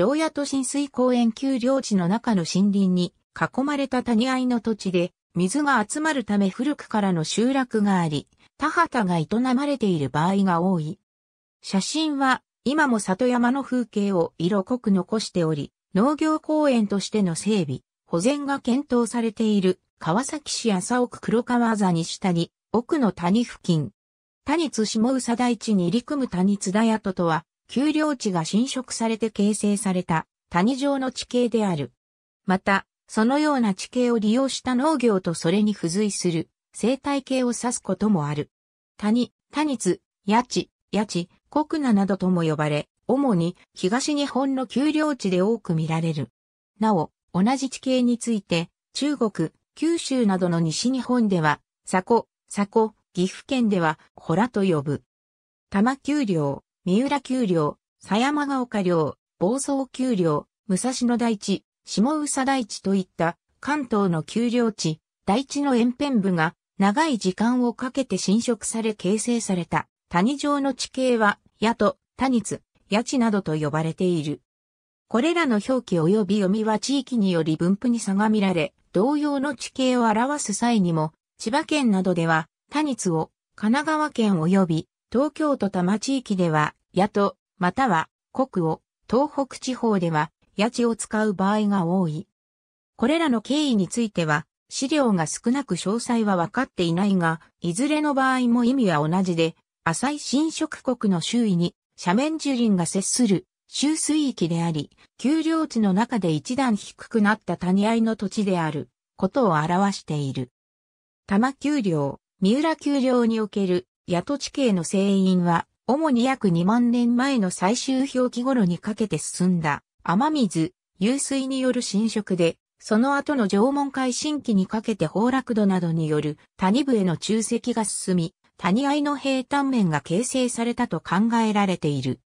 常野都浸水公園丘陵地の中の森林に囲まれた谷合の土地で、水が集まるため古くからの集落があり、田畑が営まれている場合が多い。写真は今も里山の風景を色濃く残しており、農業公園としての整備、保全が検討されている川崎市麻生区黒川座に下に奥の谷付近。谷津下宇佐台地に入り組む谷津田跡とは、丘陵地が侵食されて形成された谷状の地形である。また、そのような地形を利用した農業とそれに付随する生態系を指すこともある。谷、谷津、谷地、谷地、国名などとも呼ばれ、主に東日本の丘陵地で多く見られる。なお、同じ地形について、中国、九州などの西日本では、佐古、佐古、岐阜県では、ホラと呼ぶ。玉丘陵。三浦丘陵、狭山ヶ丘陵、房総丘陵、武蔵野台地、下宇佐台地といった関東の丘陵地、大地の沿辺部が長い時間をかけて侵食され形成された谷状の地形は、野と、谷津、谷地などと呼ばれている。これらの表記及び読みは地域により分布に差が見られ、同様の地形を表す際にも、千葉県などでは、谷津を、神奈川県及び東京都多摩地域では、野と、または、国を、東北地方では、や地を使う場合が多い。これらの経緯については、資料が少なく詳細は分かっていないが、いずれの場合も意味は同じで、浅い侵食国の周囲に斜面樹林が接する周水域であり、丘陵地の中で一段低くなった谷合の土地であることを表している。多摩丘陵、三浦丘陵における野土地形の成因は、主に約2万年前の最終氷期頃にかけて進んだ雨水、湧水による浸食で、その後の縄文海新期にかけて崩落土などによる谷部への注積が進み、谷合の平坦面が形成されたと考えられている。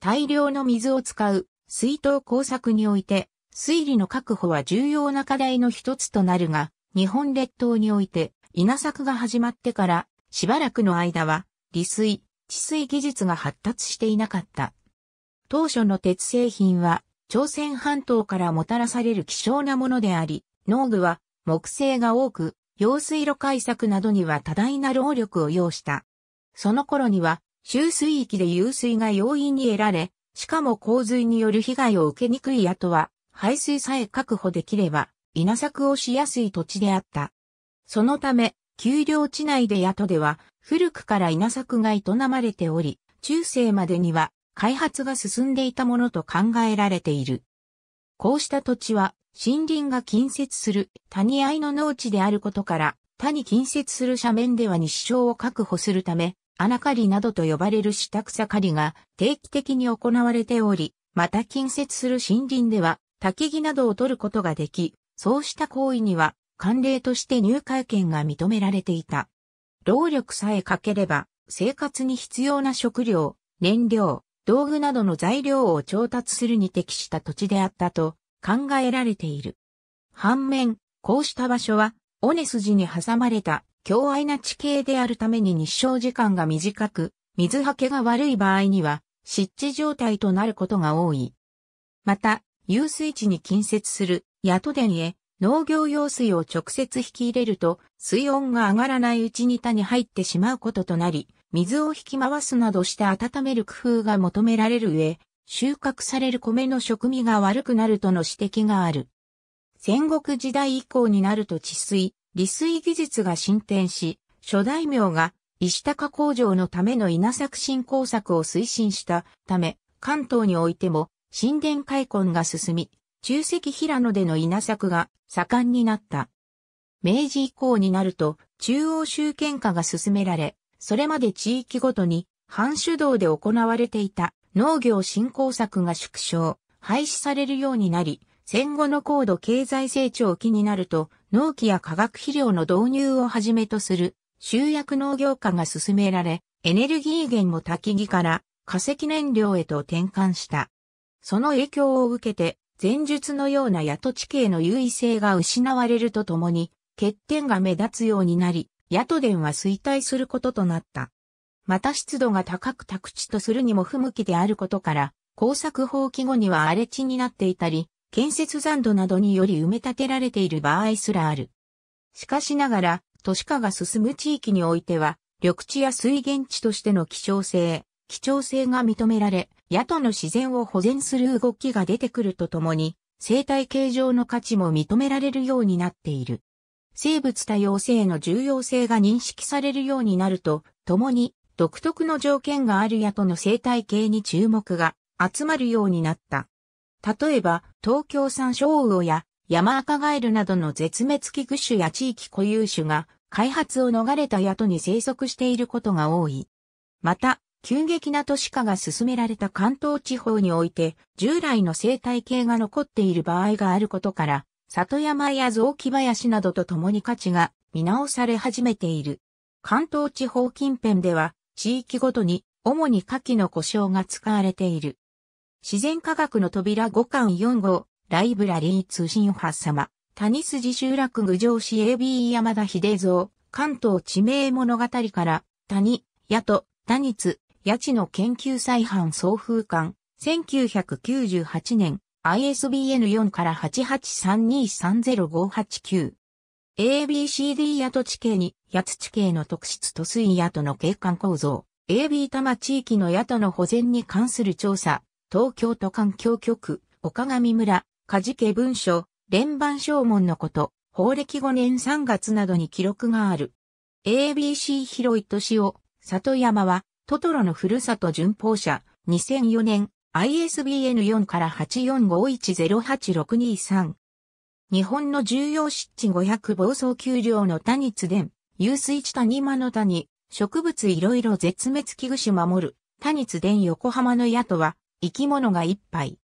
大量の水を使う水筒工作において、水利の確保は重要な課題の一つとなるが、日本列島において稲作が始まってからしばらくの間は、利水、治水技術が発達していなかった。当初の鉄製品は、朝鮮半島からもたらされる希少なものであり、農具は木製が多く、用水路開削などには多大な労力を要した。その頃には、周水域で湧水が容易に得られ、しかも洪水による被害を受けにくい跡は、排水さえ確保できれば、稲作をしやすい土地であった。そのため、丘陵地内で宿では、古くから稲作が営まれており、中世までには開発が進んでいたものと考えられている。こうした土地は森林が近接する谷合の農地であることから、他に近接する斜面では日照を確保するため、穴刈りなどと呼ばれる下草刈りが定期的に行われており、また近接する森林では焚木などを取ることができ、そうした行為には慣例として入会権が認められていた。労力さえかければ、生活に必要な食料、燃料、道具などの材料を調達するに適した土地であったと考えられている。反面、こうした場所は、尾根筋に挟まれた強愛な地形であるために日照時間が短く、水はけが悪い場合には、湿地状態となることが多い。また、遊水地に近接する、宿殿へ農業用水を直接引き入れると、水温が上がらないうちに田に入ってしまうこととなり、水を引き回すなどして温める工夫が求められる上、収穫される米の食味が悪くなるとの指摘がある。戦国時代以降になると治水、利水技術が進展し、諸大名が石高工場のための稲作振興策を推進したため、関東においても神殿開墾が進み、中石平野での稲作が盛んになった。明治以降になると中央集権化が進められ、それまで地域ごとに半主導で行われていた農業振興策が縮小、廃止されるようになり、戦後の高度経済成長期になると、農機や化学肥料の導入をはじめとする集約農業化が進められ、エネルギー源も焚き木から化石燃料へと転換した。その影響を受けて、前述のような矢と地形の優位性が失われるとともに、欠点が目立つようになり、野都電は衰退することとなった。また湿度が高く宅地とするにも不向きであることから、工作放棄後には荒れ地になっていたり、建設残土などにより埋め立てられている場合すらある。しかしながら、都市化が進む地域においては、緑地や水源地としての希少性、貴重性が認められ、野党の自然を保全する動きが出てくるとともに、生態系上の価値も認められるようになっている。生物多様性の重要性が認識されるようになると、ともに独特の条件がある野党の生態系に注目が集まるようになった。例えば、東京産小魚や山赤ガエルなどの絶滅危惧種や地域固有種が開発を逃れた野党に生息していることが多い。また、急激な都市化が進められた関東地方において、従来の生態系が残っている場合があることから、里山や雑木林などと共に価値が見直され始めている。関東地方近辺では、地域ごとに、主に夏季の故障が使われている。自然科学の扉5巻4号、ライブラリー通信発様、谷筋集落郡上市 AB 山田秀蔵、関東地名物語から、谷、谷と、谷津、八地の研究再販送風館、1998年、ISBN4 から8 8 3 2 3 0 5 8 9 ABCD 谷地形に、八地地形の特質と水谷の景観構造、AB 多摩地域の谷戸の保全に関する調査、東京都環境局、岡上村、梶家文書、連番証門のこと、法暦5年3月などに記録がある。ABC 広い都市を、里山は、トトロのふるさと巡報社、2004年、ISBN4 から8 4 5 1 0 8 6 2 3日本の重要湿地500暴走丘陵の谷津伝、有水地谷間の谷、植物いろいろ絶滅危惧種守る、谷津伝横浜の宿は、生き物が一杯。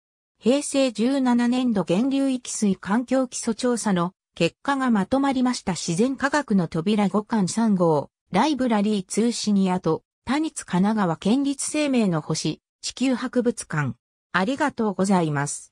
平成17年度源流域水環境基礎調査の結果がまとまりました自然科学の扉5巻3号、ライブラリー通信野と、他日神奈川県立生命の星、地球博物館。ありがとうございます。